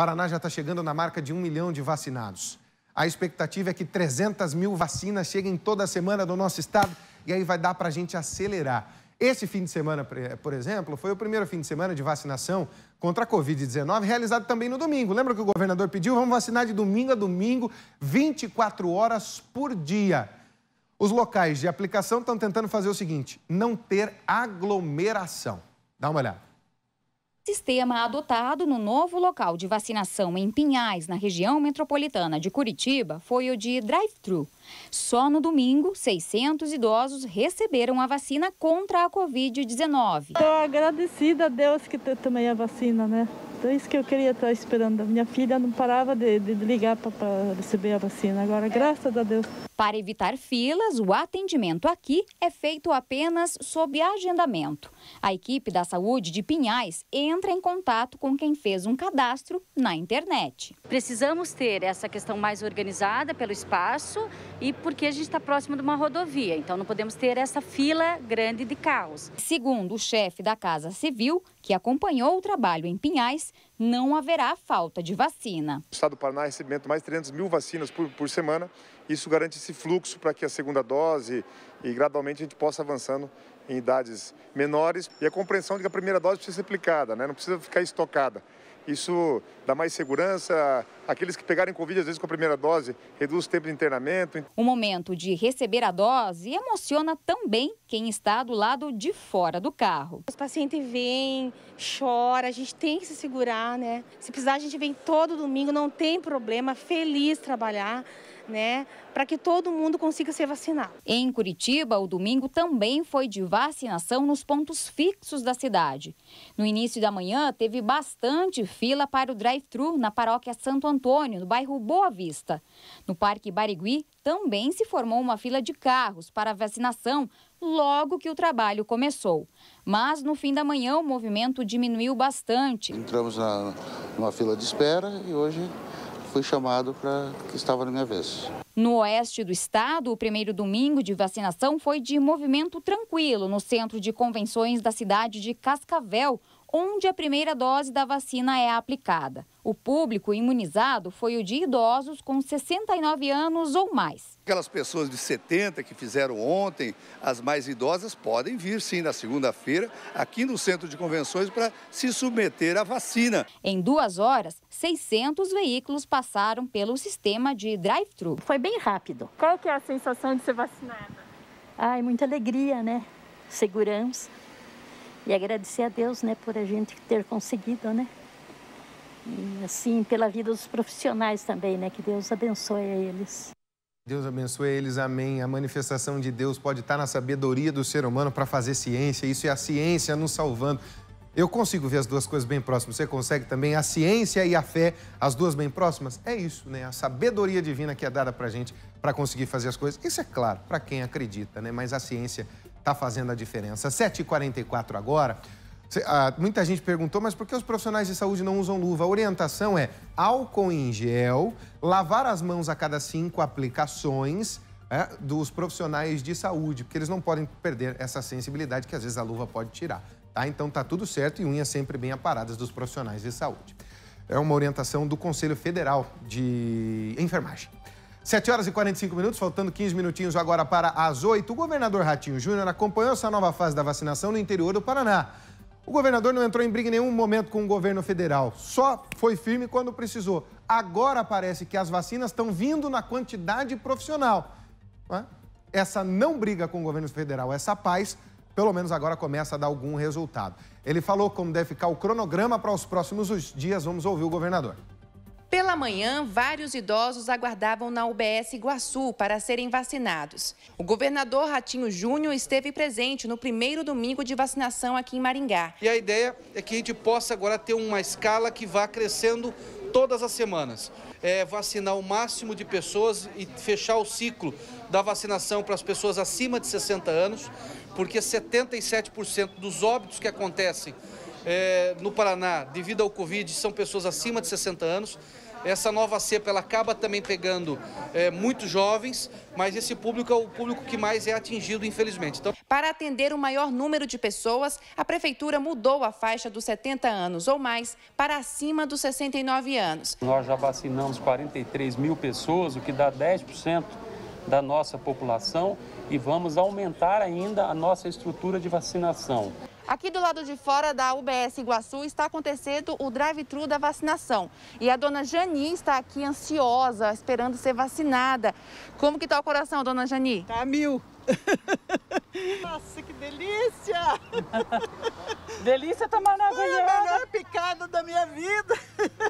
Paraná já está chegando na marca de um milhão de vacinados. A expectativa é que 300 mil vacinas cheguem toda semana no nosso estado e aí vai dar para a gente acelerar. Esse fim de semana, por exemplo, foi o primeiro fim de semana de vacinação contra a Covid-19, realizado também no domingo. Lembra que o governador pediu? Vamos vacinar de domingo a domingo, 24 horas por dia. Os locais de aplicação estão tentando fazer o seguinte: não ter aglomeração. Dá uma olhada. Sistema adotado no novo local de vacinação em Pinhais, na região metropolitana de Curitiba, foi o de drive-thru. Só no domingo, 600 idosos receberam a vacina contra a Covid-19. Estou agradecida a Deus que tomei a vacina, né? Então, é isso que eu queria estar esperando. Minha filha não parava de, de ligar para receber a vacina. Agora, graças a Deus. Para evitar filas, o atendimento aqui é feito apenas sob agendamento. A equipe da saúde de Pinhais entra em contato com quem fez um cadastro na internet. Precisamos ter essa questão mais organizada pelo espaço e porque a gente está próximo de uma rodovia, então não podemos ter essa fila grande de carros. Segundo o chefe da Casa Civil, que acompanhou o trabalho em Pinhais, não haverá falta de vacina. O estado do Paraná recebendo mais de 300 mil vacinas por, por semana. Isso garante esse fluxo para que a segunda dose e gradualmente a gente possa avançando em idades menores e a compreensão de que a primeira dose precisa ser aplicada, né? não precisa ficar estocada. Isso dá mais segurança. Aqueles que pegarem Covid, às vezes, com a primeira dose, reduz o tempo de internamento. O momento de receber a dose emociona também quem está do lado de fora do carro. Os pacientes vêm, chora, a gente tem que se segurar, né? Se precisar, a gente vem todo domingo, não tem problema, feliz trabalhar. Né, para que todo mundo consiga ser vacinado. Em Curitiba, o domingo também foi de vacinação nos pontos fixos da cidade. No início da manhã, teve bastante fila para o drive-thru na paróquia Santo Antônio, no bairro Boa Vista. No Parque Barigui, também se formou uma fila de carros para vacinação logo que o trabalho começou. Mas no fim da manhã o movimento diminuiu bastante. Entramos na, numa fila de espera e hoje fui chamado para que estava na minha vez. No oeste do estado, o primeiro domingo de vacinação foi de movimento tranquilo no centro de convenções da cidade de Cascavel, onde a primeira dose da vacina é aplicada. O público imunizado foi o de idosos com 69 anos ou mais. Aquelas pessoas de 70 que fizeram ontem, as mais idosas, podem vir sim na segunda-feira aqui no Centro de Convenções para se submeter à vacina. Em duas horas, 600 veículos passaram pelo sistema de drive-thru. Foi bem rápido. Qual que é a sensação de ser vacinada? Ai, muita alegria, né? Segurança. E agradecer a Deus, né, por a gente ter conseguido, né? E assim, pela vida dos profissionais também, né? Que Deus abençoe a eles. Deus abençoe eles, amém. A manifestação de Deus pode estar na sabedoria do ser humano para fazer ciência, isso é a ciência nos salvando. Eu consigo ver as duas coisas bem próximas. Você consegue também a ciência e a fé, as duas bem próximas? É isso, né? A sabedoria divina que é dada para gente para conseguir fazer as coisas. Isso é claro para quem acredita, né? Mas a ciência está fazendo a diferença. 7h44 agora. Ah, muita gente perguntou, mas por que os profissionais de saúde não usam luva? A orientação é álcool em gel, lavar as mãos a cada cinco aplicações é, dos profissionais de saúde, porque eles não podem perder essa sensibilidade que às vezes a luva pode tirar. Tá? Então tá tudo certo e unhas sempre bem aparadas dos profissionais de saúde. É uma orientação do Conselho Federal de Enfermagem. 7 horas e 45 minutos, faltando 15 minutinhos agora para as 8. O governador Ratinho Júnior acompanhou essa nova fase da vacinação no interior do Paraná. O governador não entrou em briga em nenhum momento com o governo federal, só foi firme quando precisou. Agora parece que as vacinas estão vindo na quantidade profissional. Essa não briga com o governo federal, essa paz, pelo menos agora começa a dar algum resultado. Ele falou como deve ficar o cronograma para os próximos dias. Vamos ouvir o governador. Pela manhã, vários idosos aguardavam na UBS Iguaçu para serem vacinados. O governador Ratinho Júnior esteve presente no primeiro domingo de vacinação aqui em Maringá. E a ideia é que a gente possa agora ter uma escala que vá crescendo todas as semanas. É vacinar o máximo de pessoas e fechar o ciclo da vacinação para as pessoas acima de 60 anos, porque 77% dos óbitos que acontecem é, no Paraná, devido ao Covid, são pessoas acima de 60 anos. Essa nova cepa ela acaba também pegando é, jovens, mas esse público é o público que mais é atingido, infelizmente. Então... Para atender o maior número de pessoas, a Prefeitura mudou a faixa dos 70 anos ou mais para acima dos 69 anos. Nós já vacinamos 43 mil pessoas, o que dá 10% da nossa população, e vamos aumentar ainda a nossa estrutura de vacinação. Aqui do lado de fora da UBS Iguaçu está acontecendo o drive-thru da vacinação. E a dona Jani está aqui ansiosa, esperando ser vacinada. Como que está o coração, dona Jani? Tá mil. Nossa, que delícia! delícia tomar na agulhada. É a melhor picada da minha vida.